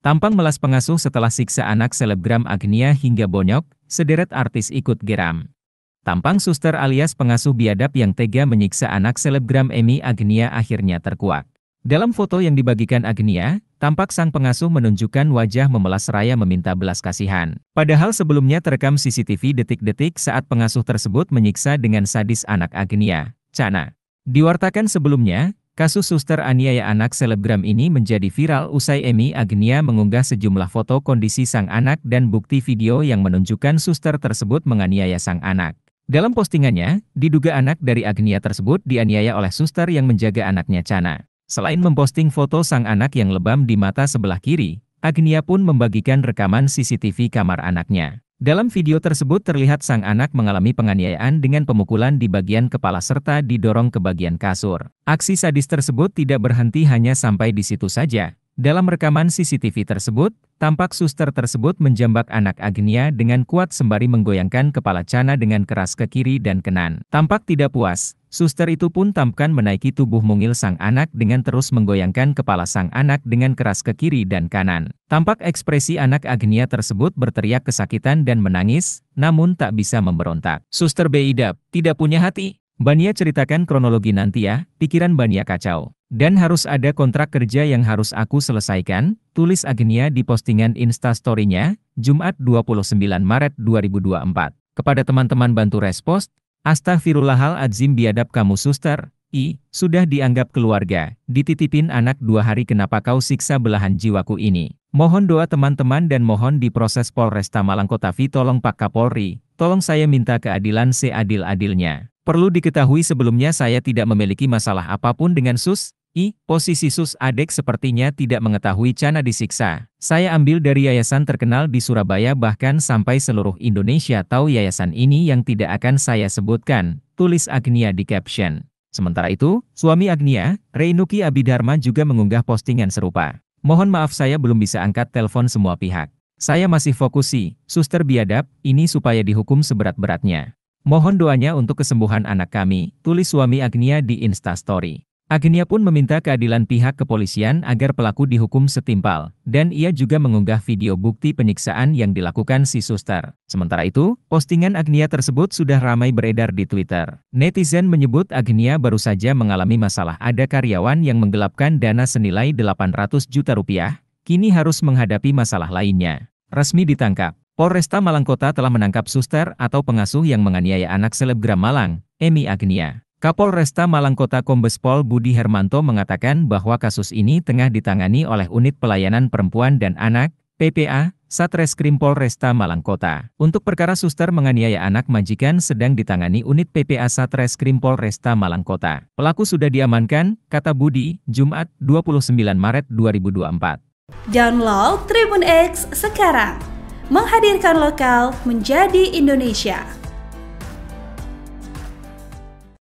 Tampang melas pengasuh setelah siksa anak selebgram Agnia hingga bonyok, sederet artis ikut geram. Tampang suster alias pengasuh biadab yang tega menyiksa anak selebgram Emi Agnia akhirnya terkuak. Dalam foto yang dibagikan Agnia, tampak sang pengasuh menunjukkan wajah memelas raya meminta belas kasihan. Padahal sebelumnya terekam CCTV detik-detik saat pengasuh tersebut menyiksa dengan sadis anak Agnia, Cana. Diwartakan sebelumnya, Kasus suster aniaya anak selebgram ini menjadi viral usai Emi Agnia mengunggah sejumlah foto kondisi sang anak dan bukti video yang menunjukkan suster tersebut menganiaya sang anak. Dalam postingannya, diduga anak dari Agnia tersebut dianiaya oleh suster yang menjaga anaknya Chana. Selain memposting foto sang anak yang lebam di mata sebelah kiri, Agnia pun membagikan rekaman CCTV kamar anaknya. Dalam video tersebut terlihat sang anak mengalami penganiayaan dengan pemukulan di bagian kepala serta didorong ke bagian kasur. Aksi sadis tersebut tidak berhenti hanya sampai di situ saja. Dalam rekaman CCTV tersebut, tampak suster tersebut menjambak anak Agnia dengan kuat sembari menggoyangkan kepala Chana dengan keras ke kiri dan kanan. Tampak tidak puas, suster itu pun tampkan menaiki tubuh mungil sang anak dengan terus menggoyangkan kepala sang anak dengan keras ke kiri dan kanan. Tampak ekspresi anak Agnia tersebut berteriak kesakitan dan menangis, namun tak bisa memberontak. Suster Beidap, tidak punya hati? Bania ceritakan kronologi nanti ya, pikiran Bania kacau. Dan harus ada kontrak kerja yang harus aku selesaikan, tulis Agnia di postingan Instastory-nya, Jumat 29 Maret 2024. Kepada teman-teman bantu respost, Astaghfirullahaladzim biadab kamu suster, I, sudah dianggap keluarga, dititipin anak dua hari kenapa kau siksa belahan jiwaku ini. Mohon doa teman-teman dan mohon diproses Polresta Malangkota V tolong Pak Kapolri, tolong saya minta keadilan seadil-adilnya. Perlu diketahui sebelumnya saya tidak memiliki masalah apapun dengan SUS, I. Posisi Sus Adek sepertinya tidak mengetahui Cana disiksa. Saya ambil dari yayasan terkenal di Surabaya bahkan sampai seluruh Indonesia tahu yayasan ini yang tidak akan saya sebutkan, tulis Agnia di caption. Sementara itu, suami Agnia, Reinuki Abidharma juga mengunggah postingan serupa. Mohon maaf saya belum bisa angkat telepon semua pihak. Saya masih fokus si. suster biadab, ini supaya dihukum seberat-beratnya. Mohon doanya untuk kesembuhan anak kami, tulis suami Agnia di Instastory. Agnia pun meminta keadilan pihak kepolisian agar pelaku dihukum setimpal, dan ia juga mengunggah video bukti penyiksaan yang dilakukan si suster. Sementara itu, postingan Agnia tersebut sudah ramai beredar di Twitter. Netizen menyebut Agnia baru saja mengalami masalah ada karyawan yang menggelapkan dana senilai 800 juta rupiah, kini harus menghadapi masalah lainnya. Resmi ditangkap. Polresta Malangkota telah menangkap suster atau pengasuh yang menganiaya anak selebgram Malang, Emi Agnia. Kapolresta Malang Kota Kombespol Budi Hermanto mengatakan bahwa kasus ini tengah ditangani oleh Unit Pelayanan Perempuan dan Anak, PPA, Satreskrim Polresta Malang Kota. Untuk perkara suster menganiaya anak majikan sedang ditangani unit PPA Satreskrim Polresta Malang Kota. Pelaku sudah diamankan, kata Budi, Jumat 29 Maret 2024. Download Tribun X sekarang. Menghadirkan lokal menjadi Indonesia.